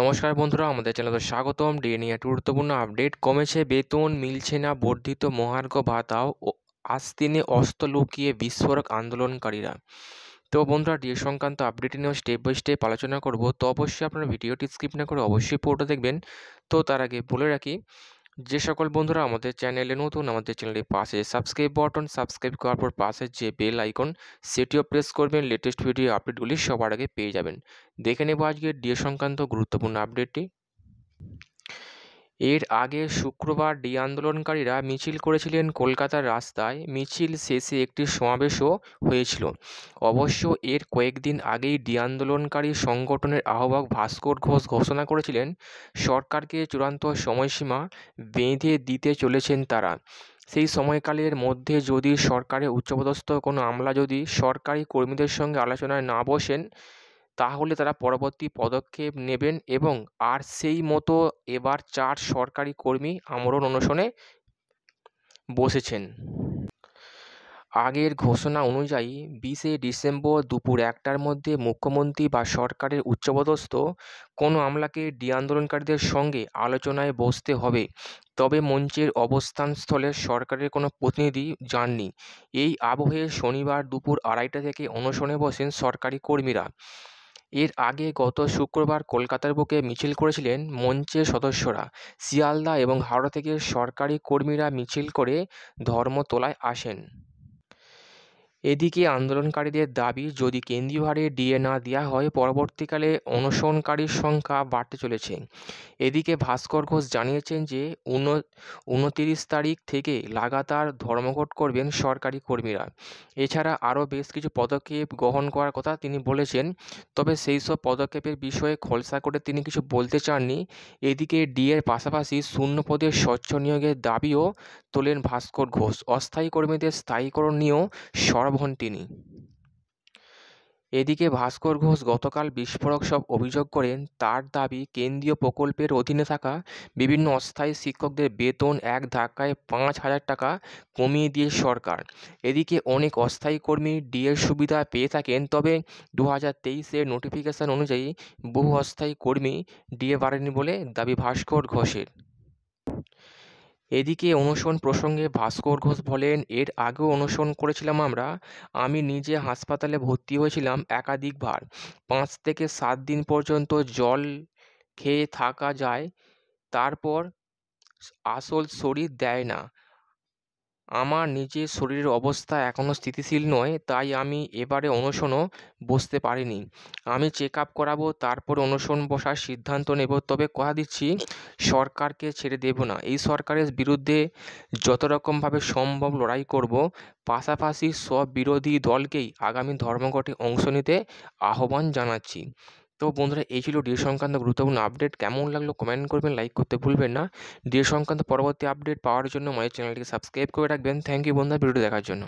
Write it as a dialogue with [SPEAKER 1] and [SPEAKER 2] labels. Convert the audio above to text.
[SPEAKER 1] নমস্কার বন্ধুরা আমাদের চ্যানেলে স্বাগতম ডিএ গুরুত্বপূর্ণ আপডেট কমেছে বেতন মিলছে না বর্ধিত মহার্ঘ ভাতাও আস্তিনে অস্ত্র লুকিয়ে বিস্ফোরক আন্দোলনকারীরা তো বন্ধুরা ডিএ সংক্রান্ত আপডেট নিয়ে স্টেপ বাই স্টেপ আলোচনা করব তো অবশ্যই আপনারা ভিডিওটি স্কিপ না করে অবশ্যই পুরোটা দেখবেন তো তার আগে বলে রাখি যে সকল বন্ধুরা আমাদের চ্যানেলে নতুন আমাদের চ্যানেলের পাশে সাবস্ক্রাইব বাটন সাবস্ক্রাইব করার পর পাশে যে বেল আইকন সেটিও প্রেস করবেন লেটেস্ট ভিডিও আপডেটগুলি সবার আগে পেয়ে যাবেন দেখে নেব আজকে ডিএ সংক্রান্ত গুরুত্বপূর্ণ আপডেটটি এর আগে শুক্রবার ডি আন্দোলনকারীরা মিছিল করেছিলেন কলকাতার রাস্তায় মিছিল শেষে একটি সমাবেশও হয়েছিল অবশ্য এর কয়েকদিন আগেই ডি আন্দোলনকারী সংগঠনের আহ্বায়ক ভাস্কর ঘোষ ঘোষণা করেছিলেন সরকারকে চূড়ান্ত সময়সীমা বেঁধে দিতে চলেছেন তারা সেই সময়কালের মধ্যে যদি সরকারের উচ্চপদস্থ কোনো আমলা যদি সরকারি কর্মীদের সঙ্গে আলোচনায় না বসেন তাহলে তারা পরবর্তী পদক্ষেপ নেবেন এবং আর সেই মতো এবার চার সরকারি কর্মী আমরণ অনশনে বসেছেন আগের ঘোষণা অনুযায়ী বিশে ডিসেম্বর দুপুর একটার মধ্যে মুখ্যমন্ত্রী বা সরকারের উচ্চপদস্থ কোনো আমলাকে ডি আন্দোলনকারীদের সঙ্গে আলোচনায় বসতে হবে তবে মঞ্চের অবস্থানস্থলে সরকারের কোনো প্রতিনিধি যাননি এই আবহে শনিবার দুপুর আড়াইটা থেকে অনশনে বসেন সরকারি কর্মীরা এর আগে গত শুক্রবার কলকাতার বুকে মিছিল করেছিলেন মঞ্চের সদস্যরা শিয়ালদা এবং হাওড়া থেকে সরকারি কর্মীরা মিছিল করে ধর্মতলায় আসেন এদিকে আন্দোলনকারীদের দাবি যদি কেন্দ্রীয় হারে ডিএ না দেওয়া হয় পরবর্তীকালে অনশনকারীর সংখ্যা বাড়তে চলেছে এদিকে ভাস্কর ঘোষ জানিয়েছেন যে উনতিরিশ তারিখ থেকে লাগাতার ধর্মঘট করবেন সরকারি কর্মীরা এছাড়া আরও বেশ কিছু পদক্ষেপ গ্রহণ করার কথা তিনি বলেছেন তবে সেই সব পদক্ষেপের বিষয়ে খলসা করে তিনি কিছু বলতে চাননি এদিকে ডিএর পাশাপাশি শূন্য স্বচ্ছ নিয়োগের দাবিও তোলেন ভাস্কর ঘোষ অস্থায়ী কর্মীদের স্থায়ীকরণ নিয়েও সর খারাপ তিনি এদিকে ভাস্কর ঘোষ গতকাল বিস্ফোরক সব অভিযোগ করেন তার দাবি কেন্দ্রীয় প্রকল্পের অধীনে থাকা বিভিন্ন অস্থায়ী শিক্ষকদের বেতন এক ধাক্কায় পাঁচ হাজার টাকা কমিয়ে দিয়ে সরকার এদিকে অনেক অস্থায়ী কর্মী ডিএর সুবিধা পেয়ে থাকেন তবে দু হাজার তেইশের নোটিফিকেশান অনুযায়ী বহু অস্থায়ী কর্মী ডিএ বাড়েনি বলে দাবি ভাস্কর ঘোষের এদিকে অনুশন প্রসঙ্গে ভাস্কর ঘোষ বলেন এর আগেও অনশন করেছিলাম আমরা আমি নিজে হাসপাতালে ভর্তি হয়েছিলাম একাধিকবার পাঁচ থেকে সাত দিন পর্যন্ত জল খেয়ে থাকা যায় তারপর আসল শরীর দেয় না আমার নিজের শরীরের অবস্থা এখনও স্থিতিশীল নয় তাই আমি এবারে অনশনও বসতে পারিনি আমি চেক আপ করাবো তারপর অনশন বসার সিদ্ধান্ত নেব তবে কথা দিচ্ছি সরকারকে ছেড়ে দেব না এই সরকারের বিরুদ্ধে যত রকমভাবে সম্ভব লড়াই করব পাশাপাশি সব বিরোধী দলকেই আগামী ধর্মঘটে অংশ নিতে আহ্বান জানাচ্ছি তো বন্ধুরা এই ছিল ডিএ সংক্রান্ত গুরুত্বপূর্ণ আপডেট কেমন লাগলো কমেন্ট করবেন লাইক করতে ভুলবেন না ডিএ সংক্রান্ত পরবর্তী আপডেট পাওয়ার জন্য আমাদের চ্যানেলটিকে সাবস্ক্রাইব করে রাখবেন থ্যাংক ইউ বন্ধুরা ভিডিও দেখার জন্য